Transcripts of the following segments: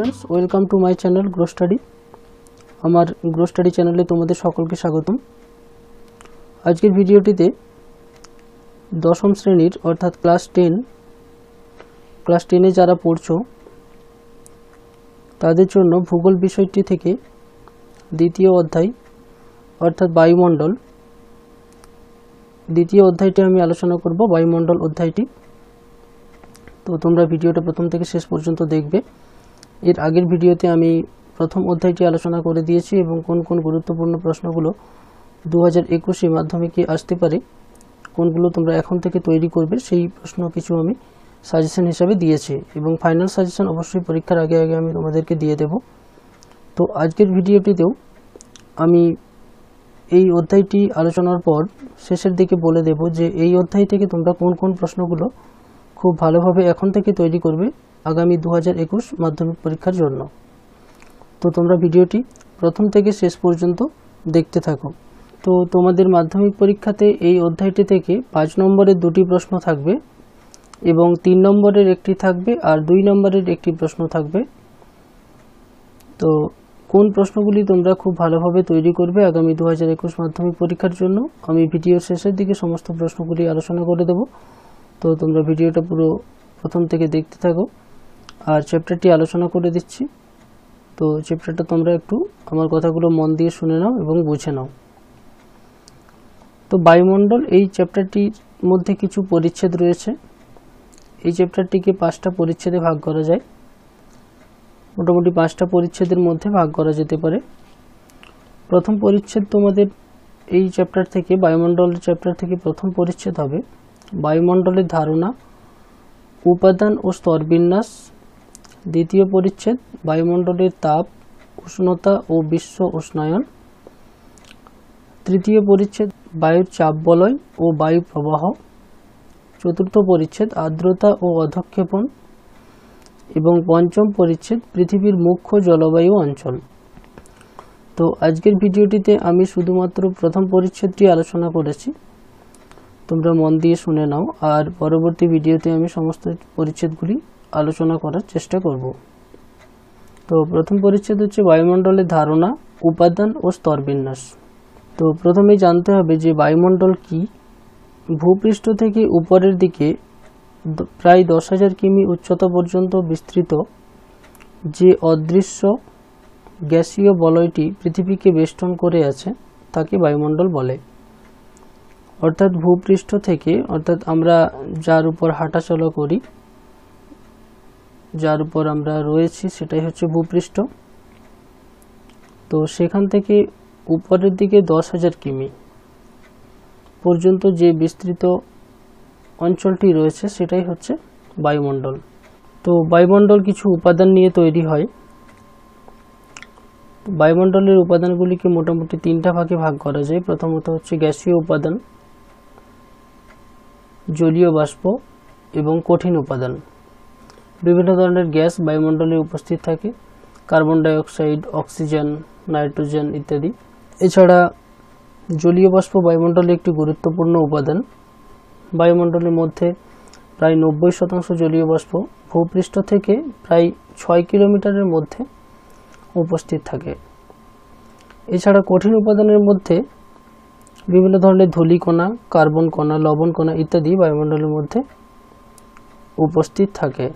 students welcome to my channel grow study আমার grow study চ্যানেলে তোমাদের সকলকে স্বাগতম আজকের ভিডিওটিতে দশম শ্রেণীর অর্থাৎ ক্লাস টেন ক্লাস টেনে যারা পড়ছ তাদের জন্য ভূগোল বিষয়টি থেকে দ্বিতীয় অধ্যায় অর্থাৎ বায়ুমণ্ডল দ্বিতীয় অধ্যায়টি আমি আলোচনা করব বায়ুমণ্ডল অধ্যায়টি তো তোমরা ভিডিওটা প্রথম থেকে শেষ পর্যন্ত দেখবে এর আগের ভিডিওতে আমি প্রথম অধ্যায়টি আলোচনা করে দিয়েছি এবং কোন কোন গুরুত্বপূর্ণ প্রশ্নগুলো দু হাজার একুশে মাধ্যমিকে আসতে পারে কোনগুলো তোমরা এখন থেকে তৈরি করবে সেই প্রশ্ন কিছু আমি সাজেশন হিসাবে দিয়েছি এবং ফাইনাল সাজেশন অবশ্যই পরীক্ষার আগে আগে আমি তোমাদেরকে দিয়ে দেব তো আজকের ভিডিওটিতেও আমি এই অধ্যায়টি আলোচনার পর শেষের দিকে বলে দেব যে এই অধ্যায় থেকে তোমরা কোন কোন প্রশ্নগুলো খুব ভালোভাবে এখন থেকে তৈরি করবে আগামী দু মাধ্যমিক পরীক্ষার জন্য তো তোমরা ভিডিওটি প্রথম থেকে শেষ পর্যন্ত দেখতে থাকো তো তোমাদের মাধ্যমিক পরীক্ষাতে এই অধ্যায়টি থেকে পাঁচ নম্বরের দুটি প্রশ্ন থাকবে এবং তিন নম্বরের একটি থাকবে আর দুই নম্বরের একটি প্রশ্ন থাকবে তো কোন প্রশ্নগুলি তোমরা খুব ভালোভাবে তৈরি করবে আগামী দু হাজার একুশ মাধ্যমিক পরীক্ষার জন্য আমি ভিডিওর শেষের দিকে সমস্ত প্রশ্নগুলি আলোচনা করে দেব তো তোমরা ভিডিওটা পুরো প্রথম থেকে দেখতে থাকো আর চ্যাপ্টারটি আলোচনা করে দিচ্ছি তো চ্যাপ্টারটা তোমরা একটু আমার কথাগুলো মন দিয়ে শুনে নাও এবং বুঝে নাও তো বায়ুমণ্ডল এই চ্যাপ্টারটির মধ্যে কিছু পরিচ্ছেদ রয়েছে এই চ্যাপ্টারটিকে পাঁচটা পরিচ্ছেদে ভাগ করা যায় মোটামুটি পাঁচটা পরিচ্ছেদের মধ্যে ভাগ করা যেতে পারে প্রথম পরিচ্ছেদ তোমাদের এই চ্যাপ্টার থেকে বায়ুমণ্ডল চ্যাপ্টার থেকে প্রথম পরিচ্ছেদ হবে বায়ুমণ্ডলের ধারণা উপাদান ও স্তরবিন্যাস দ্বিতীয় পরিচ্ছেদ বায়ুমণ্ডলের তাপ উষ্ণতা ও বিশ্ব উষ্ণায়ন তৃতীয় পরিচ্ছেদ বায়ুর চাপ বলয় ও বায়ু প্রবাহ চতুর্থ পরিচ্ছেদ আর্দ্রতা ও অধক্ষেপণ এবং পঞ্চম পরিচ্ছেদ পৃথিবীর মুখ্য জলবায়ু অঞ্চল তো আজকের ভিডিওটিতে আমি শুধুমাত্র প্রথম পরিচ্ছেদটি আলোচনা করেছি তোমরা মন দিয়ে শুনে নাও আর পরবর্তী ভিডিওতে আমি সমস্ত পরিচ্ছেদগুলি আলোচনা করার চেষ্টা করব তো প্রথম পরিচ্ছেদ হচ্ছে বায়ুমণ্ডলের ধারণা উপাদান ও স্তরবিন্যাস তো প্রথমেই জানতে হবে যে বায়ুমণ্ডল কি ভূপৃষ্ঠ থেকে উপরের দিকে প্রায় দশ হাজার কিমি উচ্চতা পর্যন্ত বিস্তৃত যে অদৃশ্য গ্যাসীয় বলয়টি পৃথিবীকে বেষ্টন করে আছে তাকে বায়ুমণ্ডল বলে অর্থাৎ ভূপৃষ্ঠ থেকে অর্থাৎ আমরা যার উপর হাঁটাচলা করি যার উপর আমরা রয়েছি সেটাই হচ্ছে ভূপৃষ্ঠ তো সেখান থেকে উপরের দিকে দশ হাজার কিমি পর্যন্ত যে বিস্তৃত অঞ্চলটি রয়েছে সেটাই হচ্ছে বায়ুমণ্ডল তো বায়ুমণ্ডল কিছু উপাদান নিয়ে তৈরি হয় বায়ুমণ্ডলের উপাদানগুলিকে মোটামুটি তিনটা ভাগে ভাগ করা যায় প্রথমত হচ্ছে গ্যাসীয় উপাদান জলীয় বাষ্প এবং কঠিন উপাদান বিভিন্ন ধরনের গ্যাস বায়ুমণ্ডলে উপস্থিত থাকে কার্বন ডাইঅক্সাইড অক্সিজেন নাইট্রোজেন ইত্যাদি এছাড়া জলীয় বাষ্প বায়ুমণ্ডলে একটি গুরুত্বপূর্ণ উপাদান বায়ুমণ্ডলের মধ্যে প্রায় নব্বই শতাংশ জলীয় বাষ্প ভূপৃষ্ঠ থেকে প্রায় ছয় কিলোমিটারের মধ্যে উপস্থিত থাকে এছাড়া কঠিন উপাদানের মধ্যে বিভিন্ন ধরনের ধূলিকণা কার্বন কণা লবণ কণা ইত্যাদি বায়ুমণ্ডলের মধ্যে উপস্থিত থাকে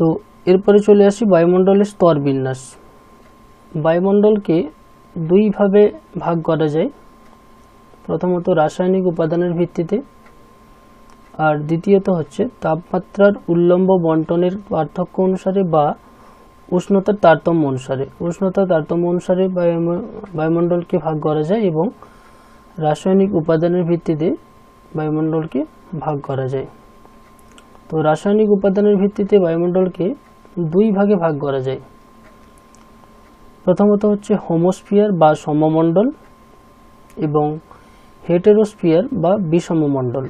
তো এরপরে চলে আসি বায়ুমণ্ডলের স্তর বিন্যাস বায়ুমণ্ডলকে দুইভাবে ভাগ করা যায় প্রথমত রাসায়নিক উপাদানের ভিত্তিতে আর দ্বিতীয়ত হচ্ছে তাপমাত্রার উল্লম্ব বন্টনের পার্থক্য অনুসারে বা উষ্ণতার তারতম্য অনুসারে উষ্ণতা তারতম্য অনুসারে বায়ুমণ্ডলকে ভাগ করা যায় এবং রাসায়নিক উপাদানের ভিত্তিতে বায়ুমণ্ডলকে ভাগ করা যায় তো রাসায়নিক উপাদানের ভিত্তিতে বায়ুমণ্ডলকে দুই ভাগে ভাগ করা যায় প্রথমত হচ্ছে হোমোস্ফিয়ার বা সমমণ্ডল এবং হেটেরোস্ফিয়ার বা বিষমমণ্ডল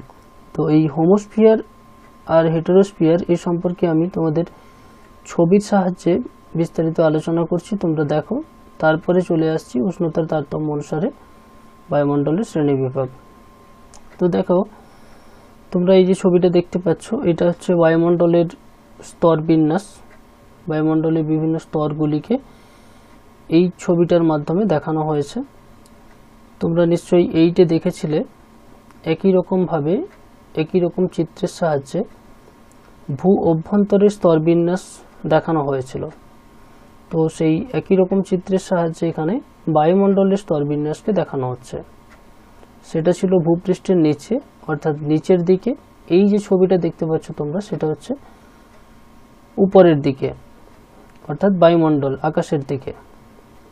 তো এই হোমোস্ফিয়ার আর হেটেরোস্ফিয়ার এই সম্পর্কে আমি তোমাদের ছবির সাহায্যে বিস্তারিত আলোচনা করছি তোমরা দেখো তারপরে চলে আসছি উষ্ণতার তারতম্য অনুসারে বায়ুমণ্ডলের শ্রেণী বিভাগ তো দেখো তোমরা এই যে ছবিটা দেখতে পাচ্ছ এটা হচ্ছে বায়ুমণ্ডলের স্তর বিন্যাস বায়ুমণ্ডলের বিভিন্ন স্তরগুলিকে এই ছবিটার মাধ্যমে দেখানো হয়েছে তোমরা নিশ্চয়ই এইটে দেখেছিলে একই রকমভাবে একই রকম চিত্রের সাহায্যে ভূ অভ্যন্তরের স্তরবিন্যাস দেখানো হয়েছিল তো সেই একই রকম চিত্রের সাহায্যে এখানে বায়ুমণ্ডলের স্তরবিন্যাসকে দেখানো হচ্ছে সেটা ছিল ভূপৃষ্ঠের নিচে অর্থাৎ নিচের দিকে এই যে ছবিটা দেখতে পাচ্ছ তোমরা সেটা হচ্ছে উপরের দিকে অর্থাৎ বায়ুমণ্ডল আকাশের দিকে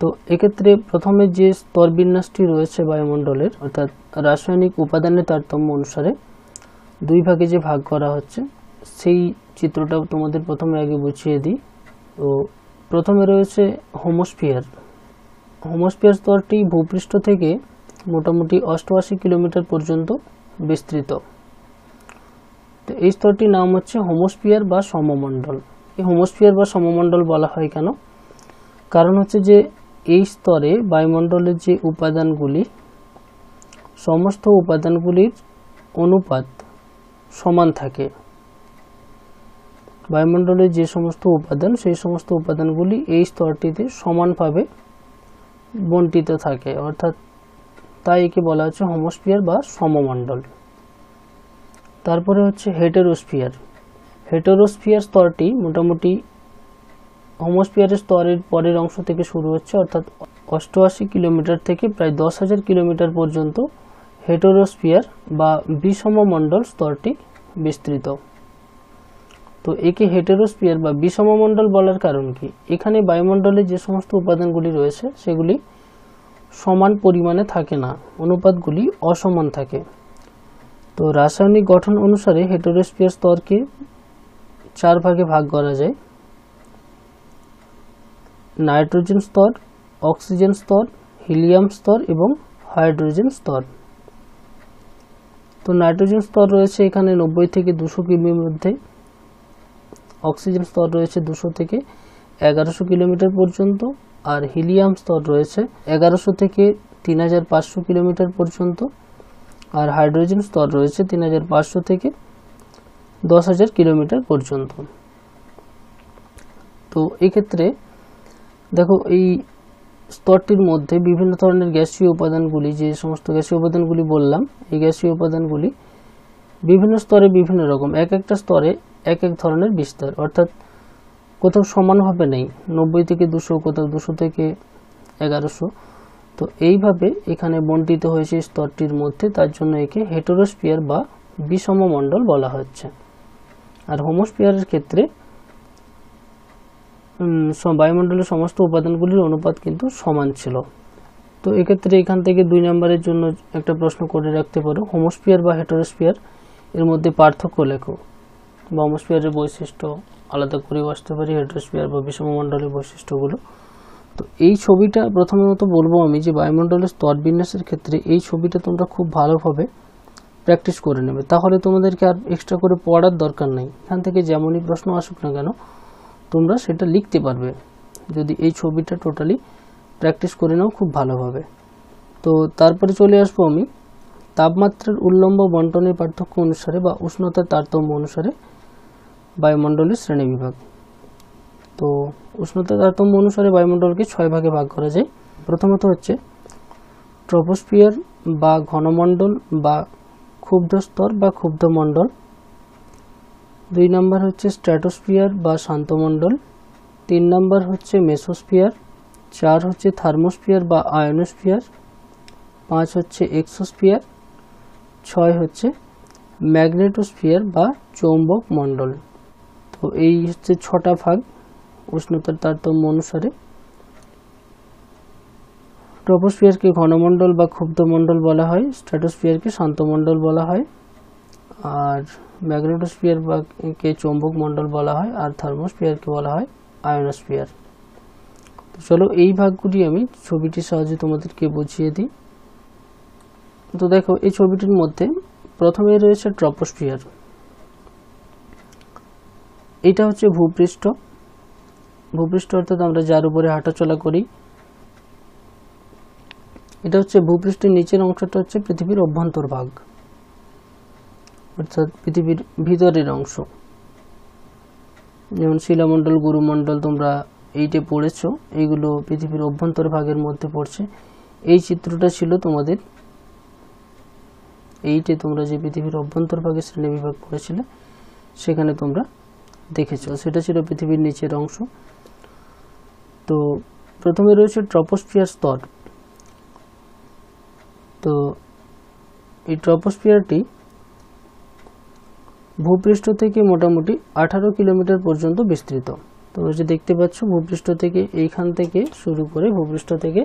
তো এক্ষেত্রে প্রথমে যে স্তরবিন্যাসটি রয়েছে বায়ুমণ্ডলের অর্থাৎ রাসায়নিক উপাদানের তারতম্য অনুসারে দুই ভাগে যে ভাগ করা হচ্ছে সেই চিত্রটাও তোমাদের প্রথমে আগে বুঝিয়ে দিই তো প্রথমে রয়েছে হোমোস্ফিয়ার হোমোস্ফিয়ার স্তরটি ভূপৃষ্ঠ থেকে মোটামুটি অষ্টআশি কিলোমিটার পর্যন্ত বিস্তৃত তো এই স্তরটির নাম হচ্ছে হোমোস্পিয়ার বা সমমণ্ডল এই হোমোস্পিয়ার বা সমমণ্ডল বলা হয় কেন কারণ হচ্ছে যে এই স্তরে বায়ুমণ্ডলের যে উপাদানগুলি সমস্ত উপাদানগুলির অনুপাত সমান থাকে বায়ুমণ্ডলের যে সমস্ত উপাদান সেই সমস্ত উপাদানগুলি এই স্তরটিতে সমানভাবে বন্টিত থাকে অর্থাৎ তাই একে বলা হচ্ছে হোমোস্ফিয়ার বা সমমণ্ডল তারপরে হচ্ছে হেটেরোস্ফিয়ার হেটেরোস্ফিয়ার স্তরটি মোটামুটি হোমোস্ফিয়ারের স্তরের পরের অংশ থেকে শুরু হচ্ছে অর্থাৎ অষ্টআশি কিলোমিটার থেকে প্রায় দশ হাজার কিলোমিটার পর্যন্ত হেটেরোস্ফিয়ার বা বিষমমণ্ডল স্তরটি বিস্তৃত তো একে হেটেরোস্পিয়ার বা বিষমমণ্ডল বলার কারণ কি এখানে বায়ুমণ্ডলে যে সমস্ত উপাদানগুলি রয়েছে সেগুলি সমান পরিমাণে থাকে না অনুপাতগুলি অসমান থাকে তো রাসায়নিক গঠন অনুসারে হেটোরোস্পিয়ার স্তরকে চার ভাগে ভাগ করা যায় নাইট্রোজেন স্তর অক্সিজেন স্তর হিলিয়াম স্তর এবং হাইড্রোজেন স্তর তো নাইট্রোজেন স্তর রয়েছে এখানে নব্বই থেকে দুশো কিমির মধ্যে অক্সিজেন স্তর রয়েছে দুশো থেকে এগারোশো কিলোমিটার পর্যন্ত আর হিলিয়াম স্তর রয়েছে এগারোশো থেকে তিন হাজার পাঁচশো কিলোমিটার পর্যন্ত আর হাইড্রোজেন স্তর রয়েছে তিন হাজার পাঁচশো থেকে দশ হাজার কিলোমিটার পর্যন্ত তো এক্ষেত্রে দেখো এই স্তরটির মধ্যে বিভিন্ন ধরনের গ্যাসীয় উপাদানগুলি যে সমস্ত গ্যাসীয় উপাদানগুলি বললাম এই গ্যাসীয় উপাদানগুলি বিভিন্ন স্তরে বিভিন্ন রকম এক একটা স্তরে এক এক ধরনের বিস্তার অর্থাৎ কোথাও সমানভাবে নেই নব্বই থেকে দুশো কোথাও দুশো থেকে এগারোশো তো এইভাবে এখানে বন্টিত হয়েছে স্তরটির মধ্যে তার জন্য একে হেটোরোস্পিয়ার বা বিষম মণ্ডল বলা হচ্ছে আর হোমোস্পিয়ারের ক্ষেত্রে বায়ুমণ্ডলের সমস্ত উপাদানগুলির অনুপাত কিন্তু সমান ছিল তো এক্ষেত্রে এখান থেকে দুই নম্বরের জন্য একটা প্রশ্ন করে রাখতে পারো হোমোস্পিয়ার বা হেটোরোস্পিয়ার এর মধ্যে পার্থক্য লেখো বা হোমোস্পিয়ারের বৈশিষ্ট্য আলাদা করে আসতে পারি হাইড্রোস্পিয়ার বা বিষমমণ্ডলের বৈশিষ্ট্যগুলো তো এই ছবিটা প্রথমত বলবো আমি যে বায়ুমণ্ডলের স্তর বিন্যাসের ক্ষেত্রে এই ছবিটা তোমরা খুব ভালোভাবে প্র্যাকটিস করে নেবে তাহলে তোমাদেরকে আর এক্সট্রা করে পড়ার দরকার নেই এখান থেকে যেমনই প্রশ্ন আসুক না কেন তোমরা সেটা লিখতে পারবে যদি এই ছবিটা টোটালি প্র্যাকটিস করে নাও খুব ভালোভাবে তো তারপরে চলে আসবো আমি তাপমাত্রার উল্লম্ব বন্টনের পার্থক্য অনুসারে বা উষ্ণতার তারতম্য অনুসারে বায়ুমণ্ডলের শ্রেণী বিভাগ তো উষ্ণতা তারতম্য অনুসারে বায়ুমণ্ডলকে ছয় ভাগে ভাগ করা যায় প্রথমত হচ্ছে ট্রপোস্পিয়ার বা ঘনমণ্ডল বা ক্ষুব্ধ স্তর বা ক্ষুব্ধ মণ্ডল দুই নম্বর হচ্ছে স্ট্র্যাটোস্ফিয়ার বা শান্তমণ্ডল তিন নম্বর হচ্ছে মেসোস্ফিয়ার চার হচ্ছে থার্মোস্ফিয়ার বা আয়নোস্ফিয়ার পাঁচ হচ্ছে এক্সোস্ফিয়ার ছয় হচ্ছে ম্যাগনেটোস্ফিয়ার বা চৌম্বক মণ্ডল তো এই হচ্ছে ছটা ভাগ উষ্ণতার তারতম্য অনুসারে ট্রপোস্ফিয়ারকে ঘনমণ্ডল বা ক্ষুব্ধমণ্ডল বলা হয় স্ট্র্যাটোস্ফিয়ারকে শান্তমণ্ডল বলা হয় আর ম্যাগনেটোস্ফিয়ার বা কে চৌম্বক মণ্ডল বলা হয় আর থার্মোস্ফিয়ারকে বলা হয় আয়োনোস্ফিয়ার তো চলো এই ভাগগুলি আমি ছবিটির সাহায্যে তোমাদেরকে বুঝিয়ে দিই তো দেখো এই ছবিটির মধ্যে প্রথমে রয়েছে ট্রপোস্ফিয়ার এটা হচ্ছে ভূপৃষ্ঠ ভূপৃষ্ঠ অর্থাৎ আমরা যার উপরে হাঁটাচলা করি এটা হচ্ছে ভূপৃষ্ঠের নিচের অংশটা হচ্ছে পৃথিবীর অভ্যন্তর ভাগ অর্থাৎ পৃথিবীর ভিতরের অংশ যেমন শিলামণ্ডল গুরুমণ্ডল তোমরা এইটে পড়েছ এইগুলো পৃথিবীর অভ্যন্তর ভাগের মধ্যে পড়ছে এই চিত্রটা ছিল তোমাদের এইটে তোমরা যে পৃথিবীর অভ্যন্তর ভাগে শ্রেণীবিভাগ করেছিলে সেখানে তোমরা দেখেছ সেটা ছিল পৃথিবীর নিচের অংশ তো প্রথমে রয়েছে ট্রপোস্ফিয়ার স্তর তো এই ট্রপোস্ফিয়ারটি ভূপৃষ্ঠ থেকে মোটামুটি আঠারো কিলোমিটার পর্যন্ত বিস্তৃত তোমরা যে দেখতে পাচ্ছ ভূপৃষ্ঠ থেকে এইখান থেকে শুরু করে ভূপৃষ্ঠ থেকে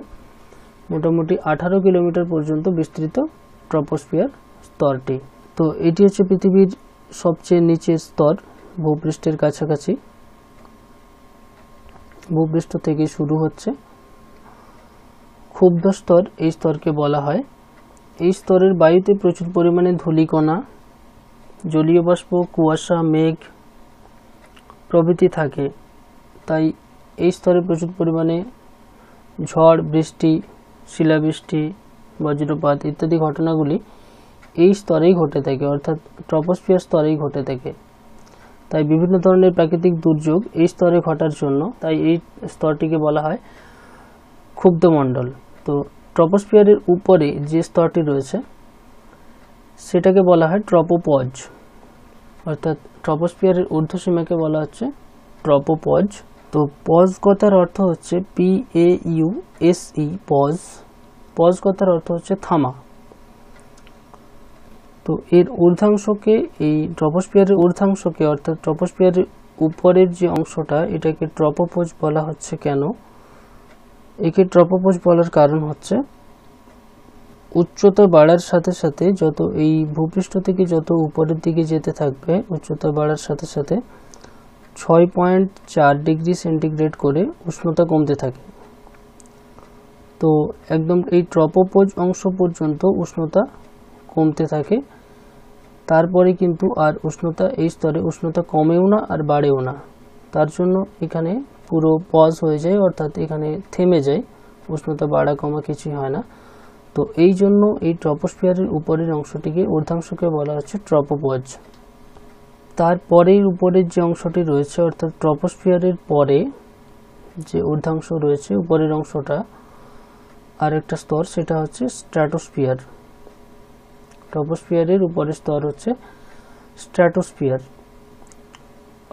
মোটামুটি আঠারো কিলোমিটার পর্যন্ত বিস্তৃত ট্রপোস্ফিয়ার স্তরটি তো এটি হচ্ছে পৃথিবীর সবচেয়ে নিচের স্তর ভূপৃষ্ঠের কাছাকাছি ভূপৃষ্ঠ থেকে শুরু হচ্ছে ক্ষুব্ধ স্তর এই স্তরকে বলা হয় এই স্তরের বায়ুতে প্রচুর পরিমাণে ধূলিকণা জলীয় বাষ্প কুয়াশা মেঘ প্রভৃতি থাকে তাই এই স্তরে প্রচুর পরিমাণে ঝড় বৃষ্টি শিলাবৃষ্টি বজ্রপাত ইত্যাদি ঘটনাগুলি এই স্তরেই ঘটে থাকে অর্থাৎ ট্রপোস্ফিয়ার স্তরেই ঘটে থাকে তাই বিভিন্ন ধরনের প্রাকৃতিক দুর্যোগ এই স্তরে ঘটার জন্য তাই এই স্তরটিকে বলা হয় ক্ষুব্ধমণ্ডল তো ট্রপোস্ফিয়ারের উপরে যে স্তরটি রয়েছে সেটাকে বলা হয় ট্রপোপজ অর্থাৎ ট্রপোস্পিয়ারের ঊর্ধ্বসীমাকে বলা হচ্ছে ট্রপোপজ তো পজ কথার অর্থ হচ্ছে P A U S E pause pause কথার অর্থ হচ্ছে থামা তো এর ঊর্ধ্বাংশকে এই ট্রপোস্পিয়ারের ঊর্ধ্বাংশকে অর্থাৎ ট্রপোস্পিয়ারের উপরের যে অংশটা এটাকে ট্রপোপোজ বলা হচ্ছে কেন একে ট্রপোপোজ বলার কারণ হচ্ছে উচ্চতা বাড়ার সাথে সাথে যত এই ভূপৃষ্ঠ থেকে যত উপরের দিকে যেতে থাকবে উচ্চতা বাড়ার সাথে সাথে ছয় পয়েন্ট চার ডিগ্রি সেন্টিগ্রেড করে উষ্ণতা কমতে থাকে তো একদম এই ট্রপোপোজ অংশ পর্যন্ত উষ্ণতা কমতে থাকে তারপরে কিন্তু আর উষ্ণতা এই স্তরে উষ্ণতা কমেও না আর বাড়েও না তার জন্য এখানে পুরো পজ হয়ে যায় অর্থাৎ এখানে থেমে যায় উষ্ণতা বাড়া কমা কিছুই হয় না তো এই জন্য এই ট্রপোস্ফিয়ারের উপরের অংশটিকে ঊর্ধ্বাংশকে বলা হচ্ছে ট্রপোপজ তারপরের উপরের যে অংশটি রয়েছে অর্থাৎ ট্রপোস্ফিয়ারের পরে যে ঊর্ধ্বাংশ রয়েছে উপরের অংশটা আর একটা স্তর সেটা হচ্ছে স্ট্র্যাটোস্ফিয়ার টপোস্ফিয়ারের উপরের স্তর হচ্ছে স্ট্র্যাটোস্ফিয়ার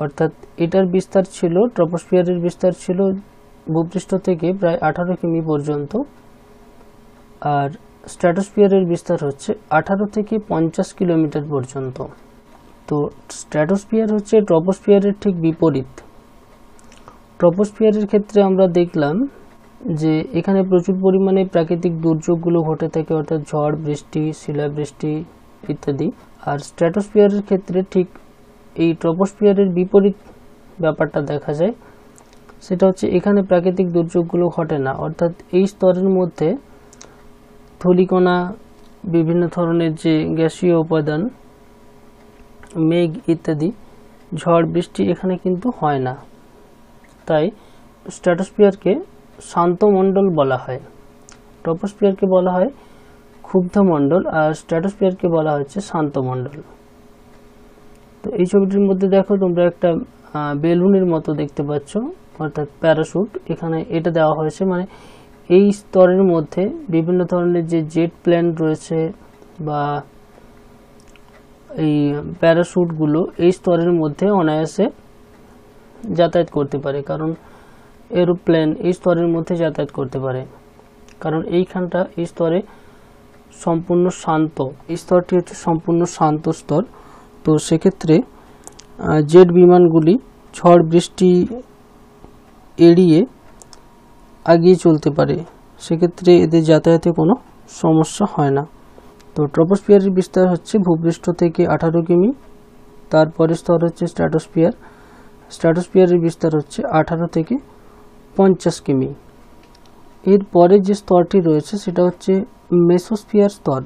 অর্থাৎ এটার বিস্তার ছিল ট্রপোস্ফিয়ারের বিস্তার ছিল ভূপৃষ্ঠ থেকে প্রায় আঠারো কিমি পর্যন্ত আর স্ট্র্যাটোস্ফিয়ারের বিস্তার হচ্ছে আঠারো থেকে পঞ্চাশ কিলোমিটার পর্যন্ত তো স্ট্র্যাটোস্ফিয়ার হচ্ছে ট্রপোস্ফিয়ারের ঠিক বিপরীত ট্রপোস্ফিয়ারের ক্ষেত্রে আমরা দেখলাম যে এখানে প্রচুর পরিমাণে প্রাকৃতিক দুর্যোগগুলো ঘটে থাকে অর্থাৎ ঝড় বৃষ্টি শিলাবৃষ্টি ইত্যাদি আর স্ট্র্যাটোস্ফিয়ারের ক্ষেত্রে ঠিক এই ট্রপোস্ফিয়ারের বিপরীত ব্যাপারটা দেখা যায় সেটা হচ্ছে এখানে প্রাকৃতিক দুর্যোগগুলো ঘটে না অর্থাৎ এই স্তরের মধ্যে থলিকণা বিভিন্ন ধরনের যে গ্যাসীয় উপাদান মেঘ ইত্যাদি ঝড় বৃষ্টি এখানে কিন্তু হয় না তাই স্ট্র্যাটোস্ফিয়ারকে শান্তমণ্ডল বলা হয় ট্রপোস্পিয়ারকে বলা হয় ক্ষুব্ধ মণ্ডল আর স্ট্র্যাটোস্পিয়ারকে বলা হচ্ছে শান্তমণ্ডল তো এই ছবিটির মধ্যে দেখো তোমরা একটা বেলুনের মতো দেখতে পাচ্ছ অর্থাৎ প্যারাশুট এখানে এটা দেওয়া হয়েছে মানে এই স্তরের মধ্যে বিভিন্ন ধরনের যে জেট প্ল্যান রয়েছে বা এই প্যারাসুটগুলো এই স্তরের মধ্যে অনায়াসে যাতায়াত করতে পারে কারণ এরোপ্লেন এই স্তরের মধ্যে যাতায়াত করতে পারে কারণ এইখানটা এই স্তরে সম্পূর্ণ শান্ত এই স্তরটি হচ্ছে সম্পূর্ণ শান্ত স্তর তো সেক্ষেত্রে জেট বিমানগুলি ঝড় বৃষ্টি এড়িয়ে আগিয়ে চলতে পারে সেক্ষেত্রে এদের যাতায়াতে কোনো সমস্যা হয় না তো ট্রপোস্পিয়ারের বিস্তার হচ্ছে ভূপৃষ্ঠ থেকে আঠারো কিমি তারপরে স্তর হচ্ছে স্ট্র্যাটোস্পিয়ার স্ট্র্যাটোস্পিয়ারের বিস্তার হচ্ছে আঠারো থেকে পঞ্চাশ কিমি এরপরে যে স্তরটি রয়েছে সেটা হচ্ছে মেসোস্ফিয়ার স্তর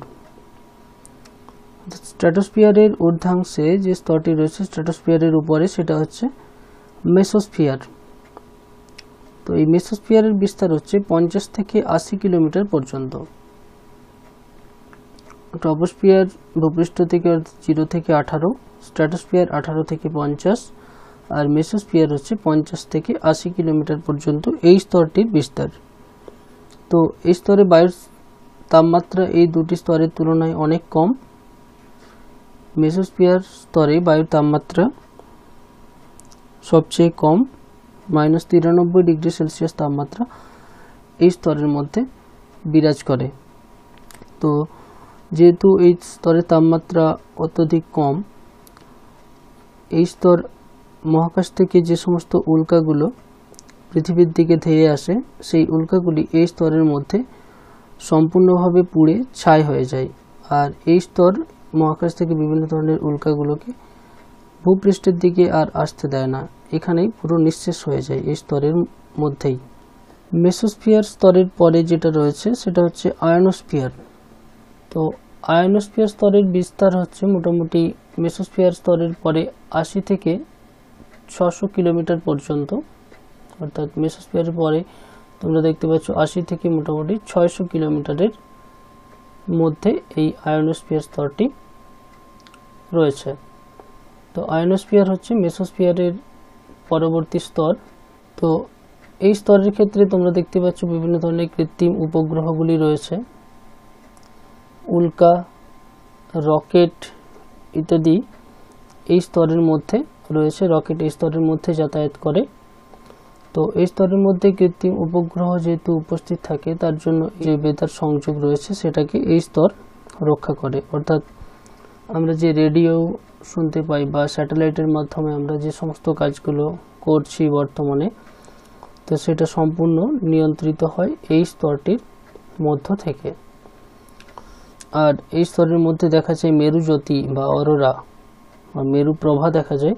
স্ট্র্যাটোস্ফিয়ারের ঊর্ধ্বাংশে যে স্তরটি রয়েছে স্ট্র্যাটোস্ফিয়ারের উপরে সেটা হচ্ছে মেসোস্ফিয়ার তো এই মেসোস্ফিয়ারের বিস্তার হচ্ছে পঞ্চাশ থেকে আশি কিলোমিটার পর্যন্ত ট্রপোস্ফিয়ার ভূপৃষ্ঠ থেকে জিরো থেকে আঠারো স্ট্র্যাটোস্ফিয়ার আঠারো থেকে পঞ্চাশ আর মেসোস্ফিয়ার হচ্ছে পঞ্চাশ থেকে আশি কিলোমিটার পর্যন্ত এই স্তরটির বিস্তার তো এই স্তরে বায়ুর তাপমাত্রা এই দুটি স্তরের তুলনায় অনেক কম মেসোস্পিয়ার স্তরে বায়ুর তাপমাত্রা সবচেয়ে কম মাইনাস তিরানব্বই ডিগ্রি সেলসিয়াস তাপমাত্রা এই স্তরের মধ্যে বিরাজ করে তো যেহেতু এই স্তরের তাপমাত্রা অত্যধিক কম এই স্তর মহাকাশ থেকে যে সমস্ত উল্কাগুলো পৃথিবীর দিকে ধেয়ে আসে সেই উল্কাগুলি এই স্তরের মধ্যে সম্পূর্ণভাবে পুড়ে ছাই হয়ে যায় আর এই স্তর মহাকাশ থেকে বিভিন্ন ধরনের উল্কাগুলোকে ভূপৃষ্ঠের দিকে আর আসতে দেয় না এখানেই পুরো নিঃশেষ হয়ে যায় এই স্তরের মধ্যেই মেসোস্ফিয়ার স্তরের পরে যেটা রয়েছে সেটা হচ্ছে আয়নোস্ফিয়ার তো আয়নোস্ফিয়ার স্তরের বিস্তার হচ্ছে মোটামুটি মেসোস্ফিয়ার স্তরের পরে আশি থেকে ছশো কিলোমিটার পর্যন্ত অর্থাৎ মেসোস্পিয়ারের পরে তোমরা দেখতে পাচ্ছ আশি থেকে মোটামুটি ছয়শো কিলোমিটারের মধ্যে এই আয়নোস্পিয়ার স্তরটি রয়েছে তো আয়নোস্পিয়ার হচ্ছে মেসোস্পিয়ারের পরবর্তী স্তর তো এই স্তরের ক্ষেত্রে তোমরা দেখতে পাচ্ছ বিভিন্ন ধরনের কৃত্রিম উপগ্রহগুলি রয়েছে উল্কা রকেট ইত্যাদি এই স্তরের মধ্যে রয়েছে রকেট স্তরের মধ্যে যাতায়াত করে তো এই স্তরের মধ্যে কৃত্রিম উপগ্রহ যেহেতু উপস্থিত থাকে তার জন্য যে বেতার সংযোগ রয়েছে সেটাকে এই স্তর রক্ষা করে অর্থাৎ আমরা যে রেডিও শুনতে পাই বা স্যাটেলাইটের মাধ্যমে আমরা যে সমস্ত কাজগুলো করছি বর্তমানে তো সেটা সম্পূর্ণ নিয়ন্ত্রিত হয় এই স্তরটির মধ্য থেকে আর এই স্তরের মধ্যে দেখা যায় মেরুজ্যোতি বা অরোরা বা মেরু প্রভা দেখা যায়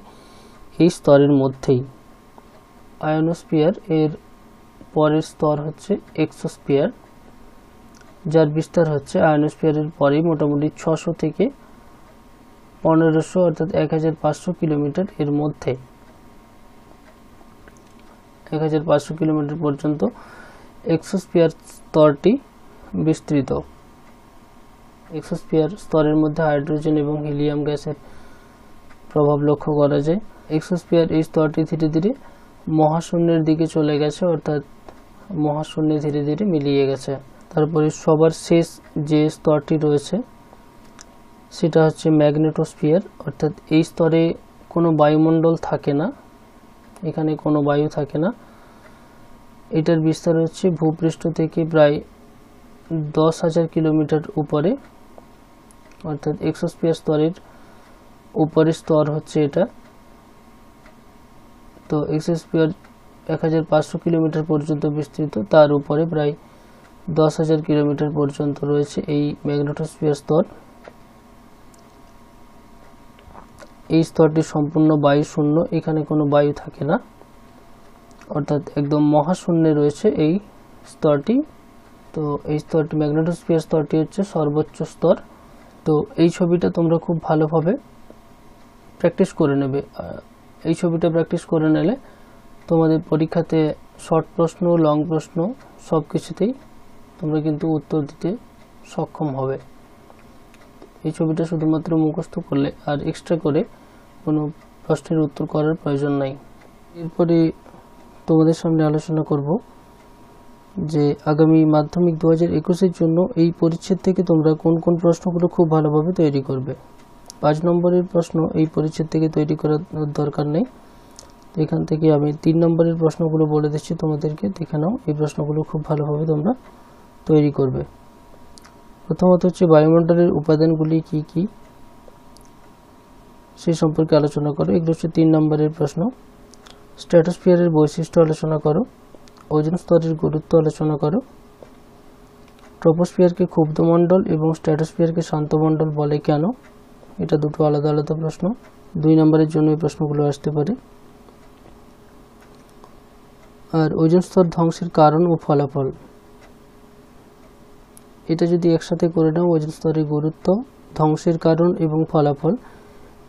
এই স্তরের মধ্যেই আয়নোস্পিয়ার এর পরের স্তর হচ্ছে এক্সোস্পিয়ার যার বিস্তার হচ্ছে আয়নোস্পিয়ারের পরেই মোটামুটি ছশো থেকে পনেরোশো অর্থাৎ এক হাজার পাঁচশো কিলোমিটার এর মধ্যে এক হাজার পাঁচশো কিলোমিটার পর্যন্ত এক্সোস্পিয়ার স্তরটি বিস্তৃত এক্সোস্পিয়ার স্তরের মধ্যে হাইড্রোজেন এবং হিলিয়াম গ্যাসের প্রভাব লক্ষ্য করা যায় এক্স এই স্তরটি ধীরে ধীরে মহাশূন্যের দিকে চলে গেছে অর্থাৎ মহাশূন্যে ধীরে ধীরে মিলিয়ে গেছে তারপরে সবার শেষ যে স্তরটি রয়েছে সেটা হচ্ছে ম্যাগনেটোস্ফিয়ার অর্থাৎ এই স্তরে কোনো বায়ুমণ্ডল থাকে না এখানে কোনো বায়ু থাকে না এটার বিস্তার হচ্ছে ভূপৃষ্ঠ থেকে প্রায় দশ হাজার কিলোমিটার উপরে অর্থাৎ এক্সোস্ফিয়ার স্তরের উপরের স্তর হচ্ছে এটা তো এক্সেস এক হাজার পাঁচশো কিলোমিটার পর্যন্ত বিস্তৃত তার উপরে প্রায় দশ হাজার কিলোমিটার পর্যন্ত রয়েছে এই ম্যাগনেটোস্ফিয়ার স্তর এই স্তরটি সম্পূর্ণ বায়ুশূন্য এখানে কোনো বায়ু থাকে না অর্থাৎ একদম মহাশূন্যে রয়েছে এই স্তরটি তো এই স্তরটি ম্যাগনেটোস্ফিয়ার স্তরটি হচ্ছে সর্বোচ্চ স্তর তো এই ছবিটা তোমরা খুব ভালোভাবে প্র্যাকটিস করে নেবে এই ছবিটা প্র্যাকটিস করে নিলে তোমাদের পরীক্ষাতে শর্ট প্রশ্ন লং প্রশ্ন সব কিছুতেই তোমরা কিন্তু উত্তর দিতে সক্ষম হবে এই ছবিটা শুধুমাত্র মুখস্থ করলে আর এক্সট্রা করে কোনো প্রশ্নের উত্তর করার প্রয়োজন নাই এরপরে তোমাদের সামনে আলোচনা করব যে আগামী মাধ্যমিক দু হাজার একুশের জন্য এই পরিচ্ছেদ থেকে তোমরা কোন কোন প্রশ্নগুলো খুব ভালোভাবে তৈরি করবে পাঁচ নম্বরের প্রশ্ন এই পরিচ্ছেদ থেকে তৈরি করার দরকার নেই এখান থেকে আমি তিন নম্বরের প্রশ্নগুলো বলে দিচ্ছি তোমাদেরকে দেখে নাও এই প্রশ্নগুলো খুব ভালোভাবে তোমরা তৈরি করবে প্রথমত হচ্ছে বায়ুমণ্ডলের উপাদানগুলি কি কি সে সম্পর্কে আলোচনা করো এগুলো হচ্ছে তিন নম্বরের প্রশ্ন স্ট্র্যাটোস্ফিয়ারের বৈশিষ্ট্য আলোচনা করো ওজন স্তরের গুরুত্ব আলোচনা করো ট্রোপোস্ফিয়ারকে ক্ষুব্ধমণ্ডল এবং স্ট্র্যাটোস্ফিয়ারকে শান্তমণ্ডল বলে কেন এটা দুটো আলাদা আলাদা প্রশ্ন দুই নম্বরের জন্য এই প্রশ্নগুলো আসতে পারে আর ওজন স্তর ধ্বংসের কারণ ও ফলাফল এটা যদি একসাথে করে নাও ওজন স্তরের গুরুত্ব ধ্বংসের কারণ এবং ফলাফল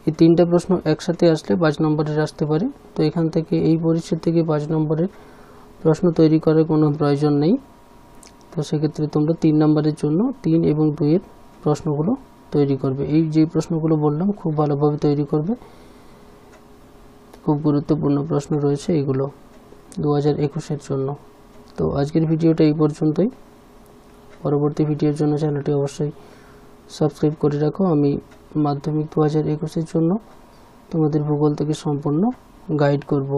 এই তিনটা প্রশ্ন একসাথে আসলে পাঁচ নম্বরের আসতে পারে তো এখান থেকে এই পরিচ্ছেদ থেকে পাঁচ নম্বরের প্রশ্ন তৈরি করার কোনো প্রয়োজন নেই তো সেক্ষেত্রে তোমরা তিন নম্বরের জন্য তিন এবং দুইয়ের প্রশ্নগুলো তৈরি করবে এই যে প্রশ্নগুলো বললাম খুব ভালোভাবে তৈরি করবে খুব গুরুত্বপূর্ণ প্রশ্ন রয়েছে এগুলো দু হাজার একুশের জন্য তো আজকের ভিডিওটা এই পর্যন্তই পরবর্তী ভিডিওর জন্য চ্যানেলটি অবশ্যই সাবস্ক্রাইব করে রাখো আমি মাধ্যমিক দু হাজার একুশের জন্য তোমাদের ভূগোল থেকে সম্পূর্ণ গাইড করব